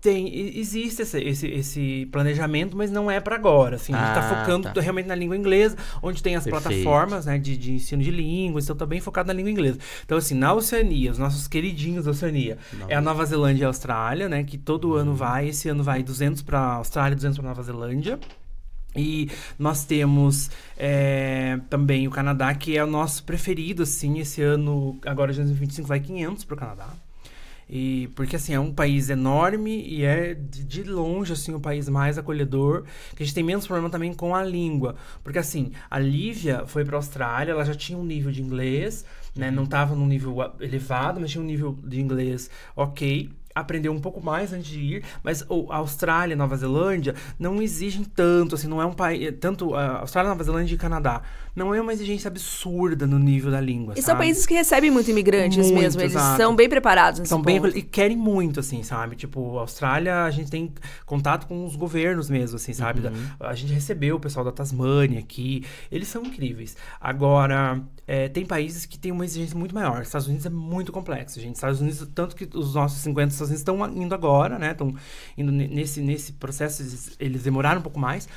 Tem, existe esse, esse, esse, planejamento, mas não é para agora. Assim, a gente está ah, focando tá. realmente na língua inglesa, onde tem as Perfeito. plataformas né, de, de, ensino de línguas, então também tá bem focado na língua inglesa. Então, assim, na Oceania, os nossos queridinhos da Oceania, Nossa. é a Nova Zelândia e a Austrália, né? Que todo hum. ano vai, esse ano vai 200 para Austrália, 200 para Nova Zelândia. E nós temos é, também o Canadá, que é o nosso preferido, assim, esse ano, agora 2025, vai 500 para o Canadá. E porque assim, é um país enorme e é de, longe assim o país mais acolhedor, que a gente tem menos problema também com a língua, porque assim, a Lívia foi para a Austrália, ela já tinha um nível de inglês, né? Não estava num nível elevado, mas tinha um nível de inglês OK aprender um pouco mais antes de ir, mas a Austrália, Nova Zelândia não exigem tanto, assim, não é um país, eh, tanto eh, a Austrália, Nova Zelândia e Canadá, não é uma exigência absurda no nível da língua. E sabe? são países que recebem muito imigrantes muito, mesmo, eles exato. são bem preparados nesse são ponto. bem e querem muito, assim, sabe? Tipo, a Austrália, a gente tem contato com os governos mesmo, assim, sabe? Uhum. A gente recebeu o pessoal da Tasmânia aqui, eles são incríveis. Agora, é, tem países que têm uma exigência muito maior. Estados Unidos é muito complexo, gente. Estados Unidos, tanto que os nossos 50 Estados Unidos estão indo agora, né? Estão indo nesse, nesse processo, eles, eles demoraram um pouco mais,